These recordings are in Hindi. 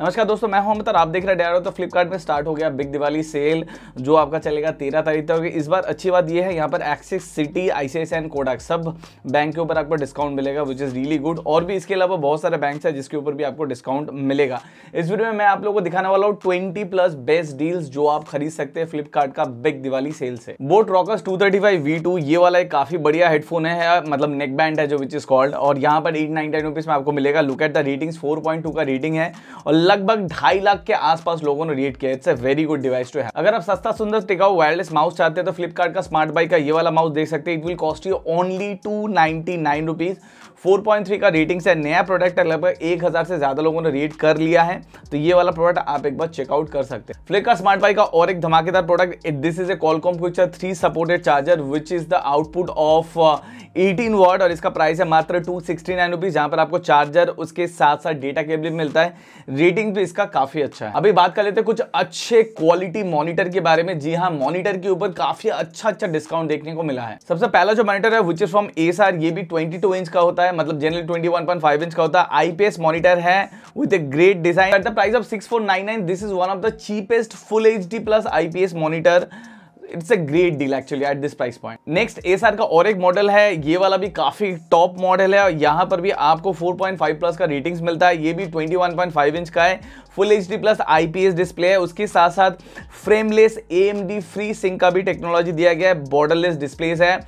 नमस्कार दोस्तों मैं हूं आप देख रहे हैं डायरो तो फ्लिपकार्ट में स्टार्ट हो गया बिग दिवाली सेल जो आपका चलेगा तेरह तारीख तक इस बार अच्छी बात यह है यहाँ पर एक्सिस सिटी आईसीआईसीआई एंड कोडाक सब बैंक के ऊपर आपको डिस्काउंट मिलेगा विच इज़ रियली गुड और भी इसके अलावा बहुत सारे बैंक है जिसके ऊपर भी आपको डिस्काउंट मिलेगा इस वीडियो में मैं आप लोग को दिखाने वाला हूँ ट्वेंटी प्लस बेस्ट डील्स जो आप खरीद सकते हैं फ्लिपकार्ट का बिग दिवाली सेल से boAt Rockerz two thirty five v two ये वाला एक काफ़ी बढ़िया हेडफोन है मतलब नेक बैंड है जो विच इज़ कॉल्ड और यहाँ पर एट नाइनटी में आपको मिलेगा look at the ratings four point two का रेटिंग है और लगभग ढाई लाख के आसपास लोगों ने रेट किया it's a very good device too है अगर आप सस्ता सुंदर टिकाऊ वायरलेस माउस चाहते हैं तो फ्लिपकार्ट का स्मार्ट बाई का ये वाला माउस देख सकते हैं it will cost you only two ninety nine rupees 4.3 का रेटिंग है नया प्रोडक्ट है लगभग एक हज़ार से ज़्यादा लोगों ने रेट कर लिया है तो ये वाला प्रोडक्ट आप एक बार चेकआउट कर सकते हैं फ्लिक का स्मार्ट बाई का और एक धमाकेदार product this is a Qualcomm future three supported charger which is the output of 18 watt और इसका प्राइस है मात्र टू सिक्सटी नाइन पर आपको चार्जर उसके साथ साथ डेटा केबल मिलता है रेटिंग भी इसका काफ़ी अच्छा है अभी बात कर लेते हैं कुछ अच्छे क्वालिटी मॉनिटर के बारे में जी हाँ मॉनिटर के ऊपर काफ़ी अच्छा अच्छा डिस्काउंट देखने को मिला है सबसे पहला जो मॉनिटर है विच इज फ्रॉम एस ये भी ट्वेंटी इंच का होता है है मतलब जनरली 21.5 इंच का होता है आईपीएस मॉनिटर है with a great design at the price of 6499 this is one of the cheapest full HD plus IPS monitor it's a great deal actually at this price point next S का और एक मॉडल है ये वाला भी काफी टॉप मॉडल है और यहाँ पर भी आपको 4.5 प्लस का रेटिंग्स मिलता है ये भी 21.5 इंच का है full H plus IPS display है उसके साथ साथ फ्रेमलेस ए फ्री सिंक का भी टेक्नोलॉजी दिया गया है बॉर्डरलेस डिस्प्लेस है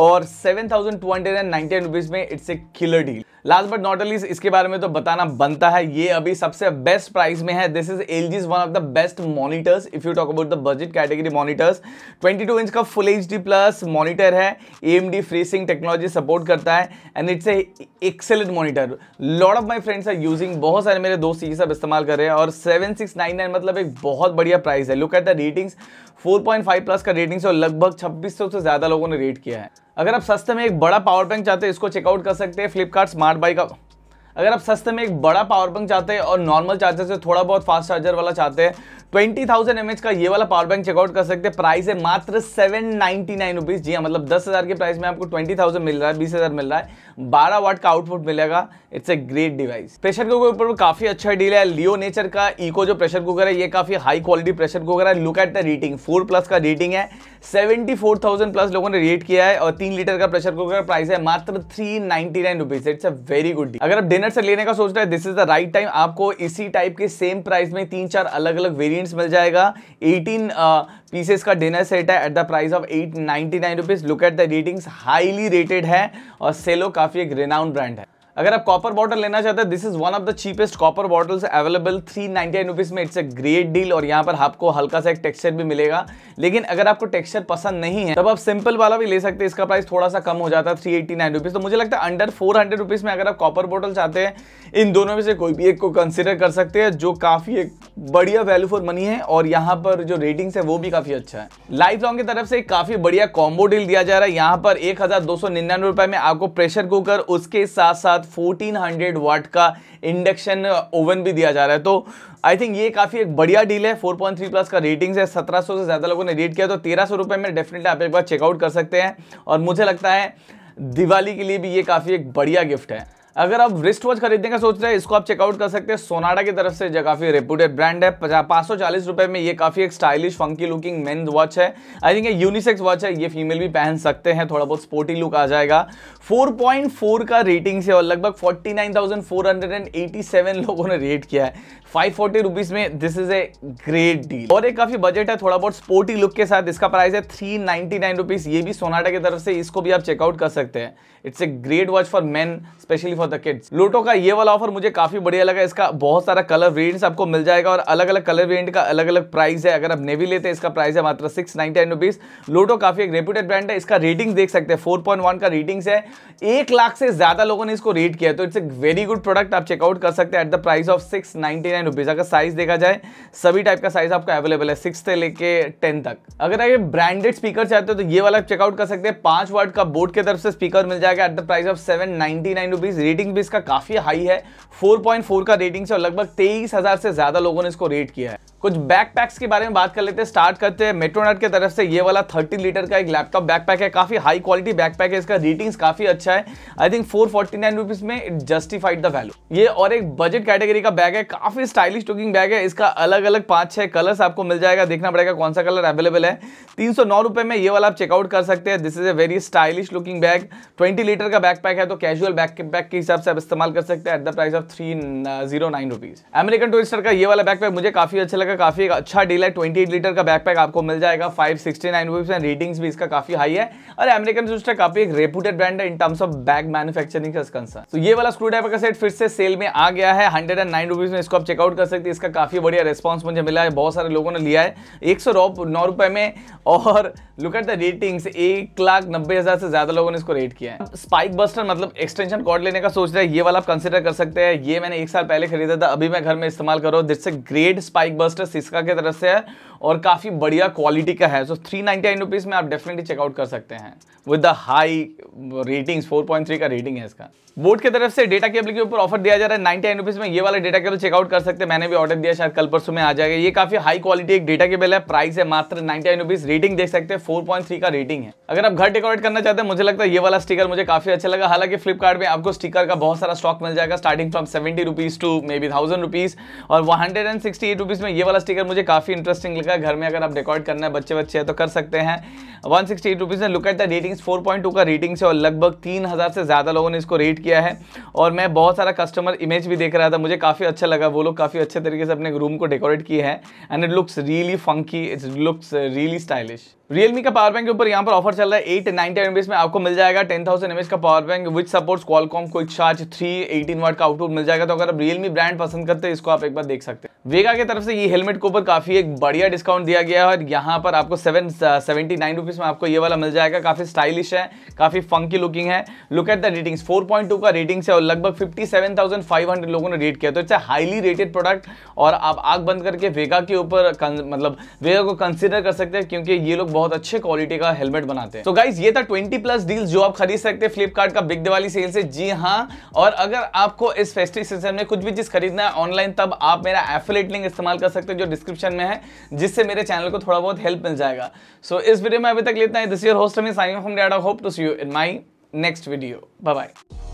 और seven thousand two hundred and ninety rupees में it's a killer deal last but not least इसके बारे में तो बताना बनता है ये अभी सबसे बेस्ट प्राइस में है this is L G one of the best monitors if you talk about the budget category monitors 22 inch का full H D plus monitor है A M D freesync technology support करता है and it's a excellent monitor lot of my friends are using बहुत सारे मेरे दोस्त ये सब इस्तेमाल कर रहे हैं और 7699 मतलब एक बहुत बढ़िया प्राइस है look at the ratings 4.5 plus का रेटिंग्स और लगभग 2600 से ज़्यादा लोगों ने रेट किया है अगर आप सस्ते में एक बड़ा पावर बैंक चाहते हैं इसको चेकआउट कर सकते हैं फ्लिपकार्ट स्मार्ट बाई का अगर आप सस्ते में एक बड़ा पावर बैंक चाहते हैं और नॉर्मल चार्जर से थोड़ा बहुत फास्ट चार्जर वाला चाहते हैं ट्वेंटी थाउजेंड एम का ये वाला पावर बैंक चेकआउट कर सकते हैं प्राइस है मात्र सेवन नाइनटी नाइन जी हाँ मतलब 10,000 के प्राइस में आपको 20,000 मिल रहा है 20,000 मिल रहा है 12 वाट का आउटपुट मिलेगा it's a great device pressure cooker के ऊपर काफ़ी अच्छा डील है लियो नेचर का इको जो प्रेशर कुकर है ये काफ़ी हाई क्वालिटी प्रेशर कुकर है look at the rating four plus का रेटिंग है सेवेंटी फोर थाउजेंड प्लस लोगों ने रेट किया है और तीन लीटर का प्रेशर कुकर प्राइस है मात्र three ninety nine rupees it's a very good deal अगर आप बिगिनर से लेने का सोच रहा है this is the right time आपको इसी टाइप के सेम प्राइस में तीन चार अलग अलग वेरिएंट्स मिल जाएगा 18 पीसेस uh, का डिनर सेट है at the price of eight ninety nine rupees look at the ratings highly rated है और सेलो काफ़ी एक रिनाउंड ब्रांड है अगर आप कॉपर बॉटल लेना चाहते हैं this is one of the cheapest copper bottles available three ninety में इट्स अ ग्रेट डील और यहाँ पर आपको हल्का सा एक टेक्सचर भी मिलेगा लेकिन अगर आपको टेक्सचर पसंद नहीं है तब आप सिंपल वाला भी ले सकते हैं इसका प्राइस थोड़ा सा कम हो जाता है थ्री एट्टी नाइन रुपीज़ तो मुझे लगता है अंडर फोर हंड्रेड रुपीज़ में अगर आप कॉपर बॉटल चाहते हैं इन दोनों में से कोई भी एक को कंसिडर कर सकते हैं जो काफ़ी एक बढ़िया वैल्यू फॉर मनी है और यहाँ पर जो रेटिंग्स है वो भी काफ़ी अच्छा है लाइफ लॉन्ग की तरफ से काफ़ी बढ़िया कॉम्बो डील दिया जा रहा है यहाँ पर एक में आपको प्रेशर कुकर उसके साथ साथ 1400 वाट का इंडक्शन ओवन भी दिया जा रहा है तो आई थिंक ये काफ़ी एक बढ़िया डील है 4.3 प्लस का रेटिंग्स है 1700 से ज़्यादा लोगों ने रेट किया तो तेरह सौ में डेफिनेटली आप एक बार चेकआउट कर सकते हैं और मुझे लगता है दिवाली के लिए भी ये काफ़ी एक बढ़िया गिफ्ट है अगर आप रिस्ट वॉच खरीदने का सोच रहे हैं इसको आप चेकआउट कर सकते हैं सोनाडा की तरफ से जो काफी रेपुटेड ब्रांड है पाँच सौ चालीस रुपए में ये काफी एक stylish funky looking men watch है आई थिंक ये यूनिसेक्स वॉच है ये फीमेल भी पहन सकते हैं थोड़ा बहुत स्पोर्टी लुक आ जाएगा 4.4 का रेटिंग से और लगभग 49,487 लोगों ने रेट किया है फाइव फोर्टी रुपीज में this is a great deal और एक काफी बजट है थोड़ा बहुत स्पोर्टी लुक के साथ इसका प्राइस है थ्री नाइनटी नाइन रुपीज ये भी सोनाटा की तरफ से इसको भी आप चेकआउट कर सकते हैं it's a great watch for men specially for the kids Lotto का ये वाला ऑफर मुझे काफी बढ़िया लगा इसका बहुत सारा कलर वेरियंट आपको मिल जाएगा और अलग अलग कलर वेरियंट का अलग अलग प्राइस है अगर आप नेवी लेते हैं इसका प्राइस है मात्र सिक्स नाइनटी लोटो काफी एक रेप्यूटेड ब्रांड है इसका रेटिंग देख सकते हैं फोर का रेटिंग्स है एक लाख से ज्यादा लोगों ने इसको रेट किया तो it's a very good product आप चेकआउट कर सकते हैं at the price of six ninety अगर साइज देखा जाए सभी टाइप का साइज आपका अवेलेबल है सिक्स से लेके टेन तक अगर आप ब्रांडेड स्पीकर चाहते हो तो ये वाला चेकआउट कर सकते हैं पांच वर्ड का बोर्ड की तरफ से स्पीकर मिल जाएगा at the price of seven ninety rating भी इसका काफ़ी हाई है 4.4 का रेटिंग से और लगभग तेईस हज़ार से ज़्यादा लोगों ने इसको रेट किया है कुछ बैकपैक्स के बारे में बात कर लेते हैं स्टार्ट करते हैं मेट्रोनेट की तरफ से ये वाला 30 लीटर का एक लैपटॉप बैकपैक है काफ़ी हाई क्वालिटी बैकपैक है इसका रेटिंग्स काफ़ी अच्छा है आई थिंक फोर फोर्टी में इट जस्टिफाइड द वैल्यू ये और एक बजट कैटेगरी का बैग है काफ़ी स्टाइलिश लुकिंग बैग है इसका अलग अलग पांच छह कलर्स आपको मिल जाएगा देखना पड़ेगा कौन सा कलर अवेलेबल है तीन में ये वाला आप चेकआउट कर सकते हैं this is a very stylish looking bag twenty litre का बैकपैक है तो कैजुअल बैक की हिसाब से आप इस्तेमाल कर सकते हैं at the price of three zero nine rupees American Tourister का ये वाला बैकपैक मुझे काफ़ी अच्छा लगा काफ़ी अच्छा डील है ट्वेंटी एट लीटर का बैकपैक आपको मिल जाएगा five sixty nine rupees and ratings भी इसका काफ़ी हाई है और अमेरिकन टूरिस्टर काफ़ी एक रेपुटेड ब्रांड है in terms of bag manufacturing का कंसर्न तो ये वाला स्क्रू ड्राइवर का सेट फिर से सेल में आ गया है हंड्रेड एंड नाइन रुपीज़ में इसको आप चेकआउट कर सकते हैं इसका काफ़ी बढ़िया रिस्पॉन्स मुझे मिला है बहुत सारे लोगों ने लिया है एक सौ नौ रुपये में और लुक एट द रेटिंग्स एक लाख नब्बे हज़ार से ज़्यादा लोगों ने इसको रेट किया है स्पाइक बस्टर मतलब एक्सटेंशन कॉर्ड लेने का का सोच रहा है ये वाला आप कंसिडर कर सकते हैं ये मैंने एक साल पहले खरीदा था अभी मैं घर में इस्तेमाल कर रहा हूँ जिससे ग्रेट स्पाइक बस्टर सिस्का की तरफ से है और काफ़ी बढ़िया क्वालिटी का है सो थ्री नाइन्टी में आप डेफिनेटली चेकआउट कर सकते हैं विद द हाई रेटिंग्स 4.3 का रेटिंग है इसका बोर्ड की तरफ से डेटा केबल के ऊपर ऑफर दिया जा रहा है नाइन्टी नाइन में ये वाला डेटा केबल चेकआउट कर सकते हैं मैंने भी ऑर्डर दिया शायद कल परसों में आ जाएगा ये काफी हाई क्वालिटी एक डेटा केबल है प्राइस है मात्र नाइन्टी नाइन रेटिंग देख सकते हैं फोर का रेटिंग है अगर आप घर डेकोरेट करना चाहते हैं मुझे लगता है ये वाला स्टिकर मुझे काफी अच्छा लगा हालांकि फ्लिपकार्ट में आपको स्टिकर कलर का बहुत सारा स्टॉक मिल जाएगा starting from seventy rupees to may be thousand rupees और one hundred and sixty eight rupees में ये वाला स्टिकर मुझे काफ़ी इंटरेस्टिंग लगा घर में अगर आप रिकॉर्ड करना है बच्चे बच्चे हैं तो कर सकते हैं वन सिक्सटी एट रुपीज़ में look at the rating four point two का रेटिंग है और लगभग तीन हज़ार से ज़्यादा लोगों ने इसको रेट किया है और मैं बहुत सारा कस्टमर इमेज भी देख रहा था मुझे काफ़ी अच्छा लगा वो लोग काफ़ी अच्छे तरीके से अपने रूम को डेकोरेट किया है and it looks really funky it's looks really stylish Realme का पावर बैंक के ऊपर यहाँ पर ऑफर चल रहा है एट नाइनटी एम में आपको मिल जाएगा टेन थाउजेंड एम का power bank which supports Qualcomm को चार्ज थ्री एटीन वाट का आउटपुट मिल जाएगा तो अगर आप रियलमी ब्रांड पसंद करते हैं इसको आप एक बार देख सकते हैं वेगा की तरफ से ये हेलमेट के ऊपर काफी एक बढ़िया डिस्काउंट दिया गया है और यहाँ पर आपको सेवन सेवेंटी नाइन रुपीज में आपको ये वाला मिल जाएगा काफी स्टाइलिश है काफी फंकी लुकिंग है look at the ratings four point two का रेटिंग्स है और लगभग fifty seven thousand five hundred लोगों ने रेट किया तो इट्स हाईली रेटेड प्रोडक्ट और आप आग बंद करके वेगा के ऊपर मतलब वेगा को कंसिडर कर सकते हैं क्योंकि ये लोग बहुत अच्छे क्वालिटी का हेलमेट बनाते हैं तो गाइज ये था ट्वेंटी प्लस डील्स जो आप खरीद सकते हैं फ्लिपकार्ट का बिग दिवाली सेल से जी हाँ और अगर आपको इस फेस्टिव सीजन में कुछ भी चीज खरीदना है ऑनलाइन तब आप मेरा एफिलेट लिंक इस्तेमाल कर सकते हैं जो डिस्क्रिप्शन में है जिससे मेरे चैनल को थोड़ा बहुत हेल्प मिल जाएगा सो so, इस वीडियो में अभी तक लेता है दिस योर होस्ट में साइन फ्रॉम डैडा hope to see you in my next video bye bye